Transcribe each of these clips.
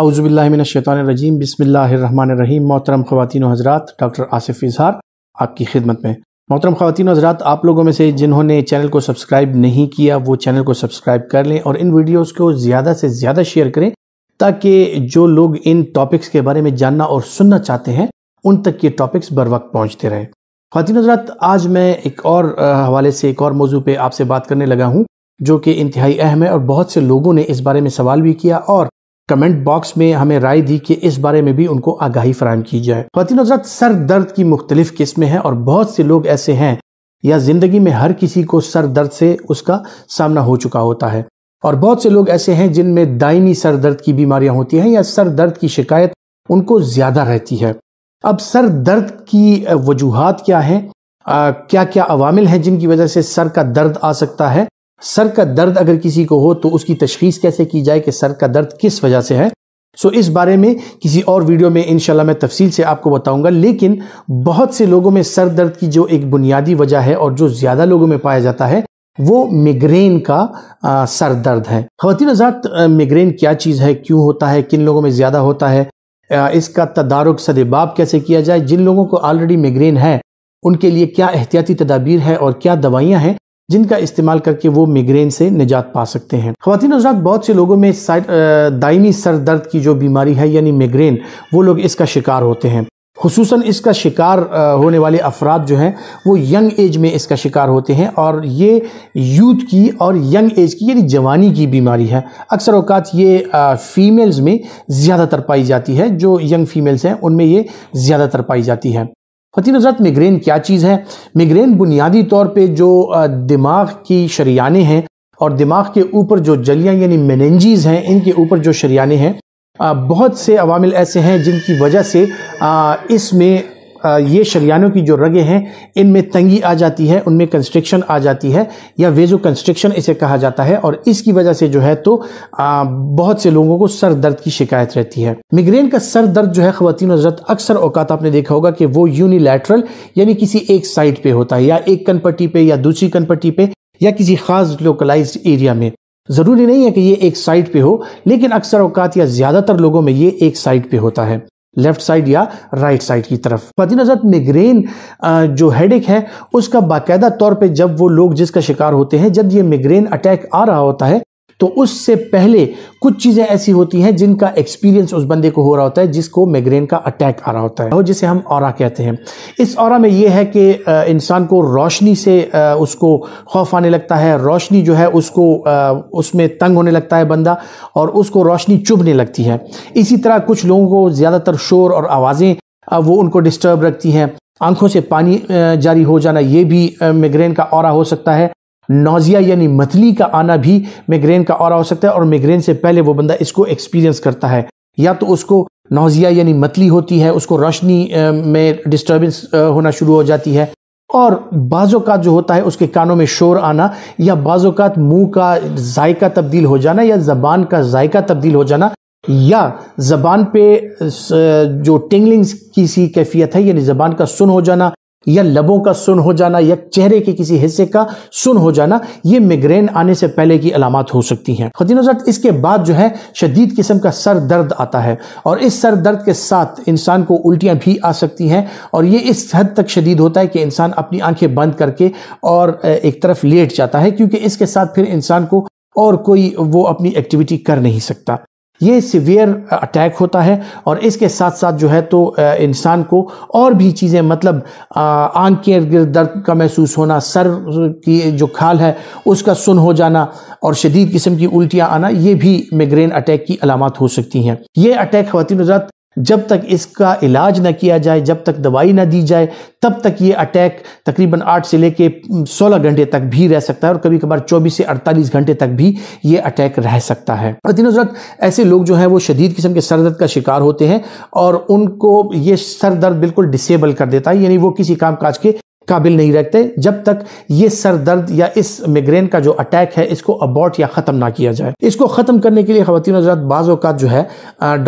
अवज़बिल्लिमिनशैतरजीम बसमीम मोहतरम ख़वान हज़रा डॉक्टर आसफ़ इजहार आपकी खिदमत में मोहतरम ख़वान हज़रा आप लोगों में से जिन्होंने चैनल को सब्सक्राइब नहीं किया वो चैनल को सब्सक्राइब कर लें और इन वीडियोज़ को ज़्यादा से ज़्यादा शेयर करें ताकि जो लोग इन टॉपिक्स के बारे में जानना और सुनना चाहते हैं उन तक ये टॉपिक्स बर वक्त पहुँचते रहें खातिन हज़रात आज मैं एक और हवाले से एक और मौजू पर आपसे बात करने लगा हूँ जो कि इंतहाई अहम है और बहुत से लोगों ने इस बारे में सवाल भी किया और कमेंट बॉक्स में हमें राय दी कि इस बारे में भी उनको आगाही फराम की जाए खातिन सर दर्द की मुख्तलिफ किस्में हैं और बहुत से लोग ऐसे हैं या ज़िंदगी में हर किसी को सर दर्द से उसका सामना हो चुका होता है और बहुत से लोग ऐसे हैं जिनमें दायमी सर दर्द की बीमारियां होती हैं या सर दर्द की शिकायत उनको ज़्यादा रहती है अब सर दर्द की वजूहत क्या हैं क्या क्या अवामिल हैं जिनकी वजह से सर का दर्द आ सकता है सर का दर्द अगर किसी को हो तो उसकी तशखीस कैसे की जाए कि सर का दर्द किस वजह से है सो इस बारे में किसी और वीडियो में इनशाला मैं तफसील से आपको बताऊंगा लेकिन बहुत से लोगों में सर दर्द की जो एक बुनियादी वजह है और जो ज़्यादा लोगों में पाया जाता है वो मिग्रेन का आ, सर दर्द है खातिन आज़ाद मिग्रेन क्या चीज़ है क्यों होता है किन लोगों में ज़्यादा होता है आ, इसका तदारक सदबाब कैसे किया जाए जिन लोगों को ऑलरेडी मिग्रेन है उनके लिए क्या एहतियाती तदाबीर है और क्या दवाइयाँ हैं जिनका इस्तेमाल करके वो मिग्रेन से निजात पा सकते हैं खातिन हजरात बहुत से लोगों में दायमी सर दर्द की जो बीमारी है यानी मिग्रेन वो लोग इसका शिकार होते हैं खसूस इसका शिकार होने वाले अफराद जो हैं वो यंग एज में इसका शिकार होते हैं और ये यूथ की और यंग एज की यानी जवानी की बीमारी है अक्सर अवकात ये फ़ीमेल्स में ज़्यादातर पाई जाती है जो यंग फीमेल्स हैं उनमें ये ज़्यादातर पाई जाती है फतीन हजरत मिग्रेन क्या चीज़ है मिग्रेन बुनियादी तौर पे जो दिमाग की शरियाने हैं और दिमाग के ऊपर जो जलियाँ यानी मेनेंजीज हैं इनके ऊपर जो शरियाने हैं बहुत से अवामिल ऐसे हैं जिनकी वजह से इसमें ये शरियानों की जो रगें हैं इनमें तंगी आ जाती है उनमें कंस्ट्रिक्शन आ जाती है या वेजो कंस्ट्रिक्शन इसे कहा जाता है और इसकी वजह से जो है तो बहुत से लोगों को सर दर्द की शिकायत रहती है मिग्रेन का सर दर्द जो है ख़वान हजरत अक्सर औकात आपने देखा होगा कि वो यूनिलैटरल यानी किसी एक साइड पे होता है या एक कनपट्टी पे या दूसरी कनपट्टी पे या किसी ख़ास लोकलाइज्ड एरिया में ज़रूरी नहीं है कि ये एक साइड पे हो लेकिन अक्सर अवकात या ज़्यादातर लोगों में ये एक साइड पे होता है लेफ्ट साइड या राइट साइड की तरफ पति नजर मिग्रेन जो हेडेक है उसका बाकायदा तौर पे जब वो लोग जिसका शिकार होते हैं जब ये मिग्रेन अटैक आ रहा होता है तो उससे पहले कुछ चीज़ें ऐसी होती हैं जिनका एक्सपीरियंस उस बंदे को हो रहा होता है जिसको मैग्रेन का अटैक आ रहा होता है और जिसे हम और कहते हैं इस और में यह है कि इंसान को रोशनी से उसको खौफ आने लगता है रोशनी जो है उसको उसमें तंग होने लगता है बंदा और उसको रोशनी चुभने लगती है इसी तरह कुछ लोगों को ज़्यादातर शोर और आवाज़ें वो उनको डिस्टर्ब रखती हैं आंखों से पानी जारी हो जाना ये भी मिग्रेन का और हो सकता है नोजिया यानी मतली का आना भी मेग्रेन का और हो सकता है और मेग्रेन से पहले वो बंदा इसको एक्सपीरियंस करता है या तो उसको नोजिया यानी मतली होती है उसको रोशनी में डिस्टर्बेंस होना शुरू हो जाती है और बाज़ात जो होता है उसके कानों में शोर आना या बाज़ात मुंह का जायका तब्दील हो जाना या ज़बान का जायका तब्दील हो जाना या ज़बान पे जो टिंगलिंग्स की सी कैफियत है यानी ज़बान का सुन हो जाना या लबों का सुन हो जाना या चेहरे के किसी हिस्से का सुन हो जाना ये मिग्रेन आने से पहले की अलामत हो सकती हैं खदीनजट इसके बाद जो है शदीद किस्म का सर दर्द आता है और इस सर दर्द के साथ इंसान को उल्टियाँ भी आ सकती हैं और ये इस हद तक शदीद होता है कि इंसान अपनी आंखें बंद करके और एक तरफ लेट जाता है क्योंकि इसके साथ फिर इंसान को और कोई वो अपनी एक्टिविटी कर नहीं सकता ये सिवियर अटैक होता है और इसके साथ साथ जो है तो इंसान को और भी चीज़ें मतलब आंख के गिर दर्द का महसूस होना सर की जो खाल है उसका सुन हो जाना और शदीद किस्म की उल्टियाँ आना ये भी मिग्रेन अटैक की अलामत हो सकती हैं ये अटैक खातिन जब तक इसका इलाज ना किया जाए जब तक दवाई ना दी जाए तब तक ये अटैक तकरीबन आठ से लेके सोलह घंटे तक भी रह सकता है और कभी कभार चौबीस से अड़तालीस घंटे तक भी ये अटैक रह सकता है दिन हजरत ऐसे लोग जो हैं वो शदीद किस्म के सर दर्द का शिकार होते हैं और उनको ये सर दर्द बिल्कुल डिसेबल कर देता है यानी वो किसी काम काज के काबिल नहीं रखते जब तक ये सर दर्द या इस मिग्रेन का जो अटैक है इसको अबॉर्ट या ख़त्म ना किया जाए इसको ख़त्म करने के लिए ख़वान हजरात बाज़ात जो है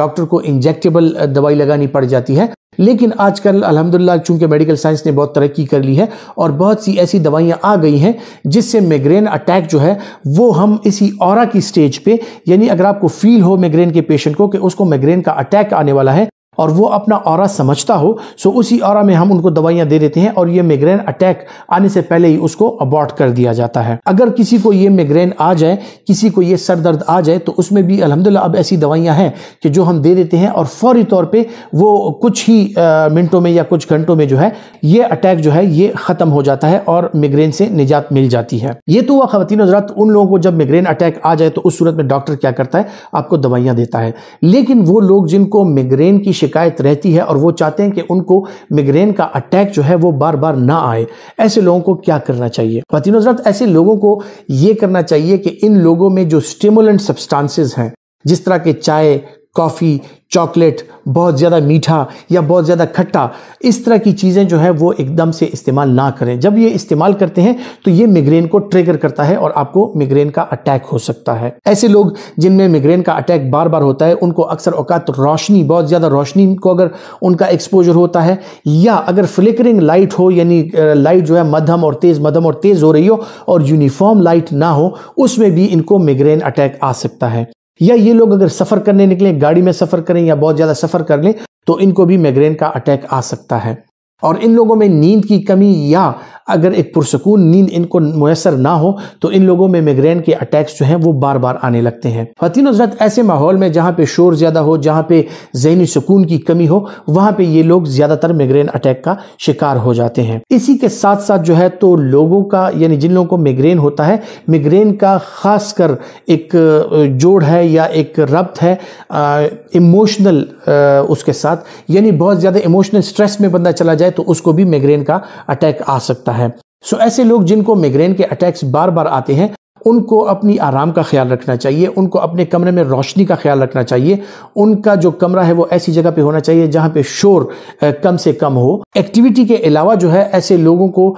डॉक्टर को इंजेक्टेबल दवाई लगानी पड़ जाती है लेकिन आजकल अल्हम्दुलिल्लाह चूंकि मेडिकल साइंस ने बहुत तरक्की कर ली है और बहुत सी ऐसी दवाइयां आ गई हैं जिससे मेग्रेन अटैक जो है वो हम इसी और की स्टेज पे यानी अगर आपको फील हो मेग्रेन के पेशेंट को कि उसको मेग्रेन का अटैक आने वाला है और वो अपना और समझता हो सो उसी और में हम उनको दवाइयाँ दे देते हैं और ये मेग्रेन अटैक आने से पहले ही उसको अबॉर्ट कर दिया जाता है अगर किसी को ये मेग्रेन आ जाए किसी को ये सर दर्द आ जाए तो उसमें भी अलहमदिल्ला अब ऐसी दवाइयाँ हैं कि जो हम दे देते हैं और फौरी तौर पर वो कुछ ही मिनटों में या कुछ घंटों में जो है ये अटैक जो है ये ख़त्म हो जाता है और मिग्रेन से निजात मिल जाती है ये तो वह ख़वान हजरात उन लोगों को जब मिग्रेन अटैक आ जाए तो उस सूरत में डॉक्टर क्या करता है आपको दवाइयाँ देता है लेकिन वो लोग जिनको मिग्रेन की शिकायत रहती है और वो चाहते हैं कि उनको मिग्रेन का अटैक जो है वो बार बार ना आए ऐसे लोगों को क्या करना चाहिए फतिन ऐसे लोगों को ये करना चाहिए कि इन लोगों में जो स्टिमुलेंट सब्सटेंसेस हैं जिस तरह के चाय कॉफ़ी चॉकलेट बहुत ज़्यादा मीठा या बहुत ज़्यादा खट्टा इस तरह की चीज़ें जो है वो एकदम से इस्तेमाल ना करें जब ये इस्तेमाल करते हैं तो ये मिग्रेन को ट्रिगर करता है और आपको मिग्रेन का अटैक हो सकता है ऐसे लोग जिनमें मिग्रेन का अटैक बार बार होता है उनको अक्सर औकात रोशनी बहुत ज़्यादा रोशनी को अगर उनका एक्सपोजर होता है या अगर फ्लिकरिंग लाइट हो यानी लाइट जो है मध्यम और तेज़ मध्यम और तेज़ हो रही हो और यूनिफॉर्म लाइट ना हो उसमें भी इनको मिग्रेन अटैक आ सकता है या ये लोग अगर सफ़र करने निकले गाड़ी में सफ़र करें या बहुत ज़्यादा सफ़र कर लें तो इनको भी माइग्रेन का अटैक आ सकता है और इन लोगों में नींद की कमी या अगर एक पुरसकून नींद इनको मैसर ना हो तो इन लोगों में मिग्रेन के अटैक्स जो हैं वो बार बार आने लगते हैं फतिन हजरत ऐसे माहौल में जहाँ पे शोर ज़्यादा हो जहाँ पे जहनी सुकून की कमी हो वहाँ पे ये लोग ज़्यादातर मिग्रेन अटैक का शिकार हो जाते हैं इसी के साथ साथ जो है तो लोगों का यानी जिन लोगों को मिग्रेन होता है मिग्रेन का ख़ास कर एक जोड़ है या एक रब्त है इमोशनल उसके साथ यानी बहुत ज़्यादा इमोशनल स्ट्रेस में बंदा चला जाए तो उसको भी मेग्रेन का अटैक आ सकता है सो ऐसे लोग जिनको मेग्रेन के अटैक्स बार बार आते हैं उनको अपनी आराम का ख्याल रखना चाहिए उनको अपने कमरे में रोशनी का ख्याल रखना चाहिए उनका जो कमरा है वो ऐसी जगह पे होना चाहिए जहाँ पे शोर कम से कम हो एक्टिविटी के अलावा जो है ऐसे लोगों को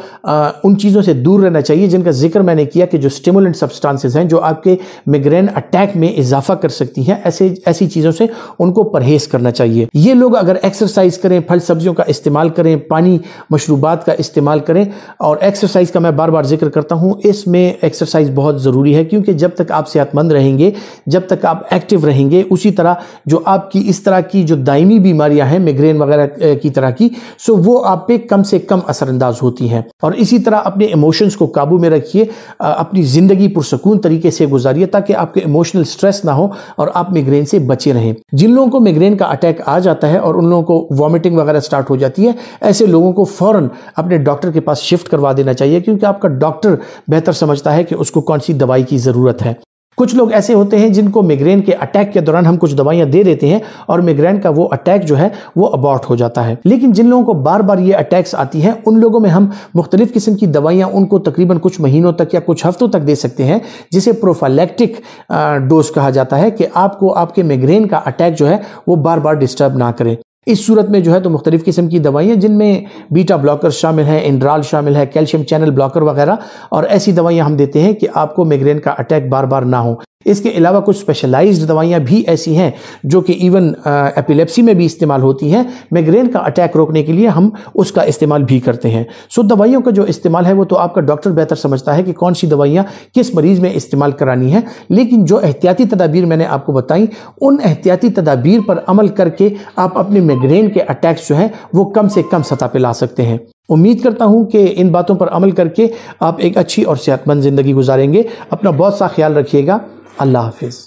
उन चीज़ों से दूर रहना चाहिए जिनका जिक्र मैंने किया कि जो स्टिमुलेंट सब्सटांसेज हैं जो आपके मिग्रेन अटैक में इजाफा कर सकती हैं ऐसे ऐसी चीज़ों से उनको परहेज करना चाहिए ये लोग अगर एक्सरसाइज करें फल सब्जियों का इस्तेमाल करें पानी मशरूबात का इस्तेमाल करें और एक्सरसाइज का मैं बार बार जिक्र करता हूँ इसमें एक्सरसाइज बहुत बहुत ज़रूरी है क्योंकि जब तक आप सेहतमंद रहेंगे जब तक आप एक्टिव रहेंगे उसी तरह जो आपकी इस तरह की जो दायमी बीमारियां हैं मिग्रेन वगैरह की तरह की सो वो आप पे कम से कम असरअंदाज होती हैं और इसी तरह अपने इमोशंस को काबू में रखिए अपनी ज़िंदगी पुरसकून तरीके से गुजारिए ताकि आपके इमोशनल स्ट्रेस ना हो और आप मिग्रेन से बचे रहें जिन लोगों को मिग्रेन का अटैक आ जाता है और उन लोगों को वॉमिटिंग वगैरह स्टार्ट हो जाती है ऐसे लोगों को फ़ौरन अपने डॉक्टर के पास शिफ्ट करवा देना चाहिए क्योंकि आपका डॉक्टर बेहतर समझता है कि उसको कौन सी दवाई की ज़रूरत है कुछ लोग ऐसे होते हैं जिनको मिग्रेन के अटैक के दौरान हम कुछ दवाइयां दे देते हैं और मिग्रेन का वो अटैक जो है वो अबॉर्ट हो जाता है लेकिन जिन लोगों को बार बार ये अटैक्स आती हैं उन लोगों में हम मुख्तलिफ किस्म की दवाइयां उनको तकरीबन कुछ महीनों तक या कुछ हफ्तों तक दे सकते हैं जिसे प्रोफालेक्टिक डोज कहा जाता है कि आपको आपके मिग्रेन का अटैक जो है वो बार बार डिस्टर्ब ना करे इस सूरत में जो है तो मुख्तलिफ़ किस्म की दवाइयाँ जिनमें बीटा ब्लॉकर शामिल हैं इंड्राल शामिल है कैल्शियम चैनल ब्लॉकर वगैरह और ऐसी दवाइयाँ हम देते हैं कि आपको मिग्रेन का अटैक बार बार ना हो इसके अलावा कुछ स्पेशलाइज्ड दवाइयाँ भी ऐसी हैं जो कि इवन एपिलेप्सी में भी इस्तेमाल होती हैं मेग्रेन का अटैक रोकने के लिए हम उसका इस्तेमाल भी करते हैं सो दवाइयों का जो इस्तेमाल है वो तो आपका डॉक्टर बेहतर समझता है कि कौन सी दवाइयाँ किस मरीज़ में इस्तेमाल करानी है लेकिन जो एहतियाती तदाबीर मैंने आपको बताई उन एहतियाती तदाबीर पर अमल करके आप अपने मेग्रेन के अटैक्स जो हैं वो कम से कम सतह पर ला सकते हैं उम्मीद करता हूँ कि इन बातों पर अमल करके आप एक अच्छी और सेहतमंद ज़िंदगी गुजारेंगे अपना बहुत सा ख्याल रखिएगा अल्लाह हाफिज़